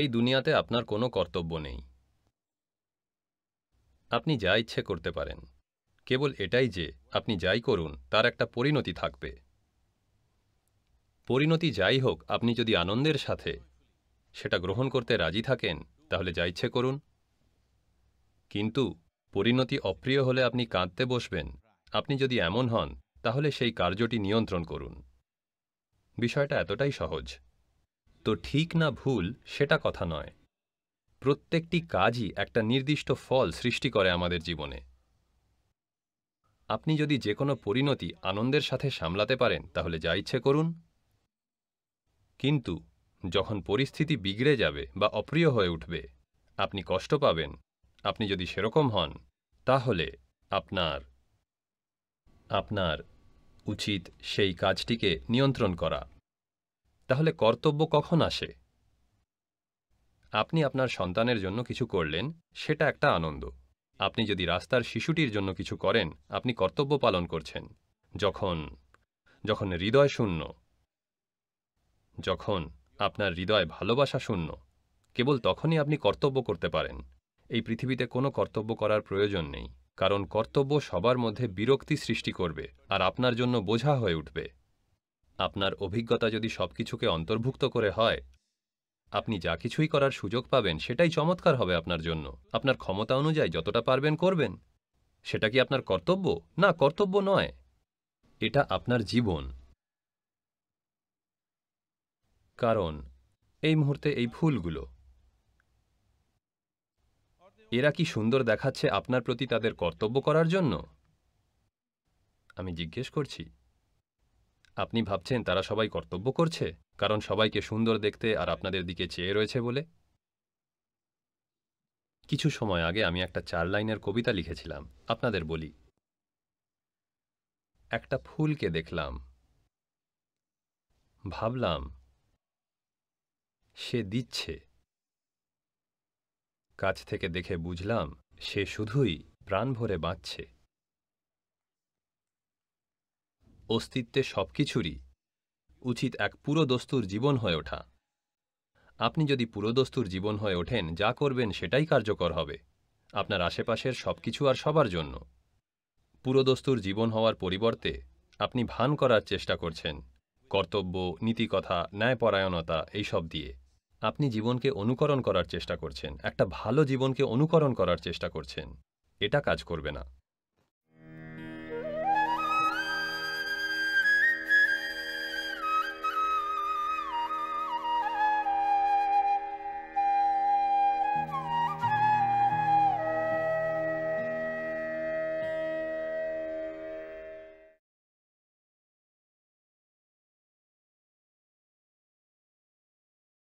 এই দুনিয়াতে আপনার কোনো কর্তব্য নেই আপনি যা ইচ্ছে করতে পারেন কেবল এটাই যে আপনি যাই করুন তার একটা পরিণতি থাকবে পরিণতি যাই হোক আপনি যদি আনন্দের সাথে সেটা গ্রহণ করতে রাজি থাকেন তাহলে যা ইচ্ছে করুন কিন্তু পরিণতি অপ্রিয় হলে আপনি কাঁদতে বসবেন আপনি যদি এমন হন তাহলে সেই কার্যটি নিয়ন্ত্রণ করুন বিষয়টা এতটাই সহজ তো ঠিক না ভুল সেটা কথা নয় প্রত্যেকটি কাজই একটা নির্দিষ্ট ফল সৃষ্টি করে আমাদের জীবনে আপনি যদি যে কোনো পরিণতি আনন্দের সাথে সামলাতে পারেন তাহলে যা ইচ্ছে করুন কিন্তু যখন পরিস্থিতি বিগড়ে যাবে বা অপ্রিয় হয়ে উঠবে আপনি কষ্ট পাবেন আপনি যদি সেরকম হন তাহলে আপনার আপনার উচিত সেই কাজটিকে নিয়ন্ত্রণ করা তাহলে কর্তব্য কখন আসে আপনি আপনার সন্তানের জন্য কিছু করলেন সেটা একটা আনন্দ আপনি যদি রাস্তার শিশুটির জন্য কিছু করেন আপনি কর্তব্য পালন করছেন যখন যখন হৃদয় শূন্য যখন আপনার হৃদয় ভালোবাসা শূন্য কেবল তখনই আপনি কর্তব্য করতে পারেন এই পৃথিবীতে কোনো কর্তব্য করার প্রয়োজন নেই কারণ কর্তব্য সবার মধ্যে বিরক্তি সৃষ্টি করবে আর আপনার জন্য বোঝা হয়ে উঠবে আপনার অভিজ্ঞতা যদি সব কিছুকে অন্তর্ভুক্ত করে হয় আপনি যা কিছুই করার সুযোগ পাবেন সেটাই চমৎকার হবে আপনার জন্য আপনার ক্ষমতা অনুযায়ী যতটা পারবেন করবেন সেটা কি আপনার কর্তব্য না কর্তব্য নয় এটা আপনার জীবন কারণ এই মুহূর্তে এই ফুলগুলো এরা কি সুন্দর দেখাচ্ছে আপনার প্রতি তাদের কর্তব্য করার জন্য আমি জিজ্ঞেস করছি আপনি ভাবছেন তারা সবাই কর্তব্য করছে কারণ সবাইকে সুন্দর দেখতে আর আপনাদের দিকে চেয়ে রয়েছে বলে কিছু সময় আগে আমি একটা চার লাইনের কবিতা লিখেছিলাম আপনাদের বলি একটা ফুলকে দেখলাম ভাবলাম সে দিচ্ছে কাছ থেকে দেখে বুঝলাম সে শুধুই প্রাণ ভরে বাঁচছে অস্তিত্বে সব কিছুরই উচিত এক পুরোদস্তুর জীবন হয়ে ওঠা আপনি যদি পুরোদস্তুর জীবন হয়ে ওঠেন যা করবেন সেটাই কার্যকর হবে আপনার আশেপাশের সব কিছু আর সবার জন্য পুরোদস্তুর জীবন হওয়ার পরিবর্তে আপনি ভান করার চেষ্টা করছেন কর্তব্য নীতিকথা ন্যায়পরায়ণতা এইসব দিয়ে আপনি জীবনকে অনুকরণ করার চেষ্টা করছেন একটা ভালো জীবনকে অনুকরণ করার চেষ্টা করছেন এটা কাজ করবে না